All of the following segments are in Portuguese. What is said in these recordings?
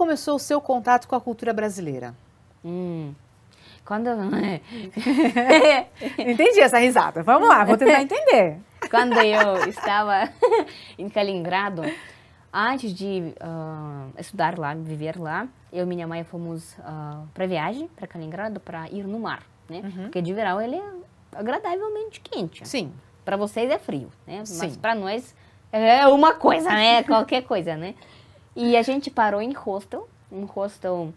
começou o seu contato com a cultura brasileira? Hum, quando. Entendi essa risada. Vamos lá, vou tentar entender. Quando eu estava em Kaliningrado, antes de uh, estudar lá, viver lá, eu e minha mãe fomos uh, ah, para viagem para Kaliningrado para ir no mar, né? Uhum. Porque de verão ele é agradavelmente quente. Sim. Para vocês é frio, né? Sim. Mas para nós é uma coisa, né? Qualquer coisa, né? E a gente parou em hostel, um hostel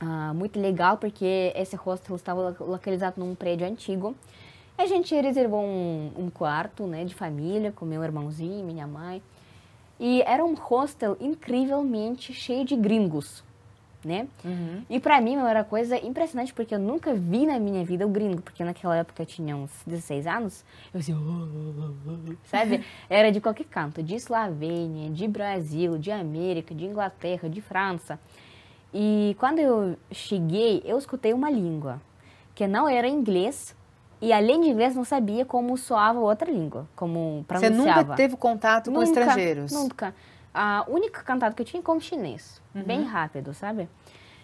ah, muito legal, porque esse hostel estava localizado num prédio antigo. A gente reservou um, um quarto né, de família com meu irmãozinho e minha mãe. E era um hostel incrivelmente cheio de gringos né? Uhum. E para mim, era coisa impressionante, porque eu nunca vi na minha vida o gringo, porque naquela época eu tinha uns 16 anos, eu assim, oh, oh, oh, sabe? Era de qualquer canto, de Eslovênia, de Brasil, de América, de Inglaterra, de França. E quando eu cheguei, eu escutei uma língua, que não era inglês, e além de inglês, não sabia como soava outra língua, como pronunciava. Você nunca teve contato nunca, com estrangeiros? Nunca. A única cantada que eu tinha é como chinês, uhum. bem rápido, sabe?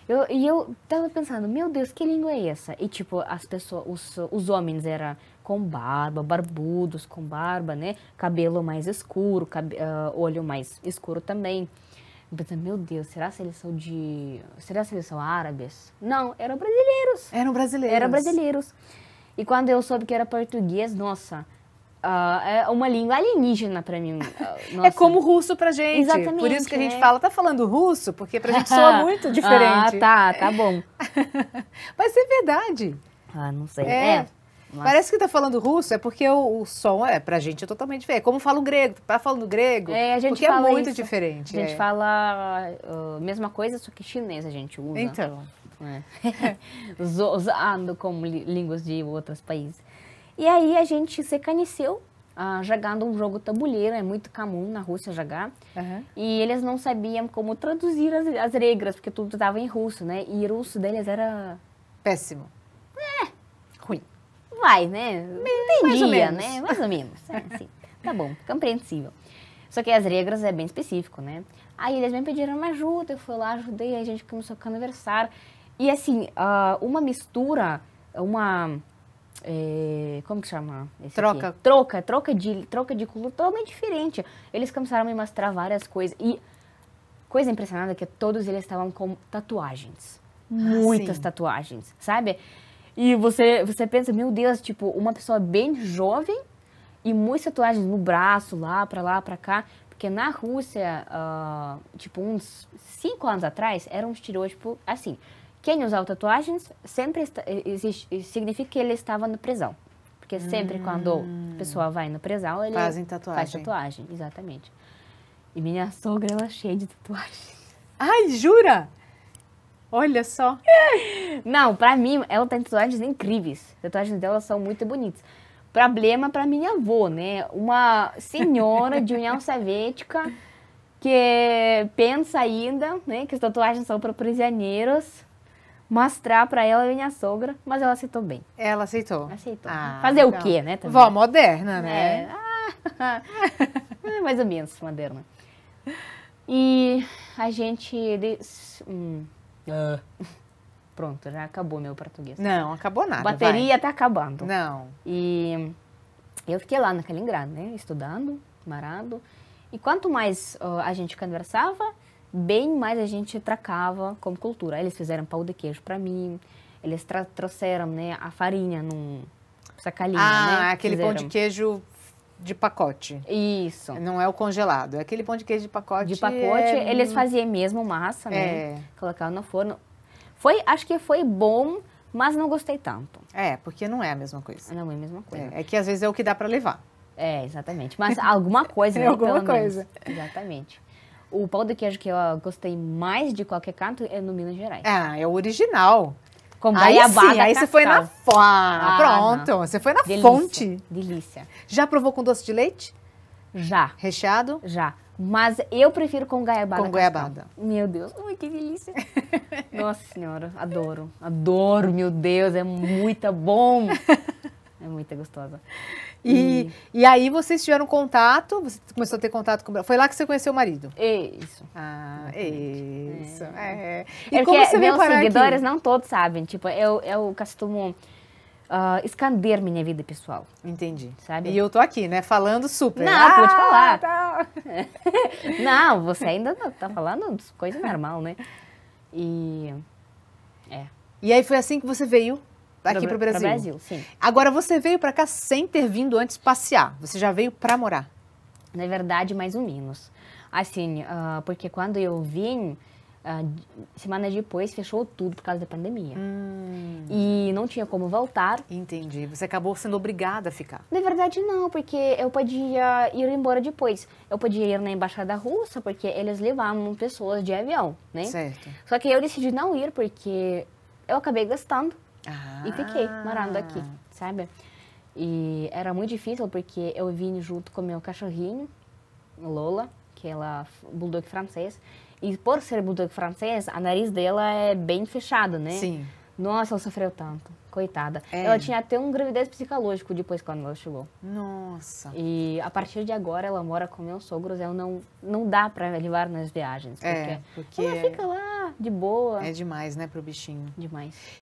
Eu, e eu tava pensando, meu Deus, que língua é essa? E tipo, as pessoas, os, os homens eram com barba, barbudos com barba, né? Cabelo mais escuro, uh, olho mais escuro também. Pensando, meu Deus, será que eles são de. Será que eles são árabes? Não, eram brasileiros. Eram brasileiros. Eram brasileiros. E quando eu soube que era português, nossa, Uh, é uma língua alienígena para mim. Ah, é como russo pra gente. Exatamente. Por isso que a gente é. fala, tá falando russo, porque pra gente soa muito diferente. ah, tá, tá bom. Mas é verdade. Ah, não sei. É. é Parece que tá falando russo, é porque o, o, som é pra gente é totalmente diferente. Como fala o grego, tá falando grego, é, a gente porque é muito isso. diferente. A gente é. fala uh, mesma coisa, só que chinês a gente usa. Então. É. Usando como línguas de outros países. E aí a gente se caniceu uh, ah, jogando um jogo tabuleiro, é muito comum na Rússia jogar. Uhum. E eles não sabiam como traduzir as, as regras, porque tudo estava em russo, né? E o russo deles era... Péssimo. É. Ruim. Vai, né? Entendia, mais né? Mais ou menos. É, sim. Tá bom, compreensível. Só que as regras é bem específico, né? Aí eles me pediram uma ajuda, eu fui lá, ajudei, a gente começou a conversar. E assim, uh, uma mistura, uma é, como que chama? troca. Aqui? Troca, troca de, troca de cultura totalmente diferente. Eles começaram a me mostrar várias coisas. E coisa impressionante é que todos eles estavam com tatuagens. Ah, muitas Sim. tatuagens, sabe? E você, você pensa, meu Deus, tipo, uma pessoa bem jovem e muitas tatuagens no braço, lá, pra lá, pra cá. Porque na Rússia, uh, tipo, uns cinco anos atrás, era um estereótipo assim. Quem usava tatuagens sempre está, existe, significa que ele estava na prisão. Porque sempre hum. quando a pessoa vai no presal, ele Fazem tatuagem. faz tatuagem. Exatamente. E minha sogra, ela é cheia de tatuagem. Ai, jura? Olha só. Não, pra mim, ela tem tatuagens incríveis. As tatuagens dela são muito bonitas. Problema pra minha avó, né? Uma senhora de União Soviética que pensa ainda né, que as tatuagens são para prisioneiros mostrar para ela e minha sogra, mas ela aceitou bem. Ela aceitou? Aceitou. Ah, Fazer então. o quê, né? Também. Vó moderna, né? É. Ah. é. mais ou menos moderna. E a gente... Hum. Uh. Pronto, já acabou meu português. Não, acabou nada. Bateria vai. tá acabando. Não. E eu fiquei lá na Kaliningrado, né? Estudando, marado. E quanto mais uh, a gente conversava, bem mais a gente tracava como cultura. Eles fizeram pão de queijo para mim, eles trouxeram né, a farinha num sacalinho. Ah, né? É aquele fizeram. pão de queijo de pacote. Isso. Não é o congelado, é aquele pão de queijo de pacote. De pacote, é... eles faziam mesmo massa, né? É. Colocavam no forno. Foi, acho que foi bom, mas não gostei tanto. É, porque não é a mesma coisa. Não é a mesma coisa. É, é que às vezes é o que dá para levar. É, exatamente. Mas alguma coisa, né? alguma coisa. Exatamente o pau de queijo que eu gostei mais de qualquer canto é no Minas Gerais. É, é o original. Com aí sim, aí você foi na fonte. Ah, ah, Pronto, não. você foi na delícia, fonte. Delícia. Já provou com doce de leite? Já. Recheado? Já. Mas eu prefiro com goiabada. Com goiabada. Meu Deus, Ui, que delícia. Nossa senhora, adoro. Adoro, meu Deus, é muito bom. É muito gostosa. E, hum. e aí vocês tiveram contato, você começou a ter contato com o Foi lá que você conheceu o marido? Isso. Ah, isso. É. é. E é como você veio meus seguidores aqui? não todos sabem. Tipo, eu, eu costumo uh, esconder minha vida pessoal. Entendi. Sabe? E eu tô aqui, né? Falando super. Não, ah, pode falar. Tá. não, você ainda não tá falando coisa normal, né? E. É. E aí foi assim que você veio aqui para o Brasil. o Brasil sim. Agora, você veio para cá sem ter vindo antes passear. Você já veio para morar? Na verdade, mais ou menos. Assim, uh, porque quando eu vim, uh, semana depois fechou tudo por causa da pandemia. Hum. E não tinha como voltar. Entendi. Você acabou sendo obrigada a ficar. Na verdade, não, porque eu podia ir embora depois. Eu podia ir na embaixada russa, porque eles levavam pessoas de avião, né? Certo. Só que eu decidi não ir, porque eu acabei gastando ah. E fiquei morando aqui, sabe? E era muito difícil porque eu vim junto com meu cachorrinho, Lola, que ela bulldog francês. E por ser bulldog francês, a nariz dela é bem fechado, né? Sim. Nossa, ela sofreu tanto. Coitada. É. Ela tinha até um gravidez psicológico depois quando ela chegou. Nossa. E a partir de agora ela mora com meus sogros. Eu não não dá para levar nas viagens. É, porque é, porque ela fica lá de boa. É demais, né, pro bichinho. Demais.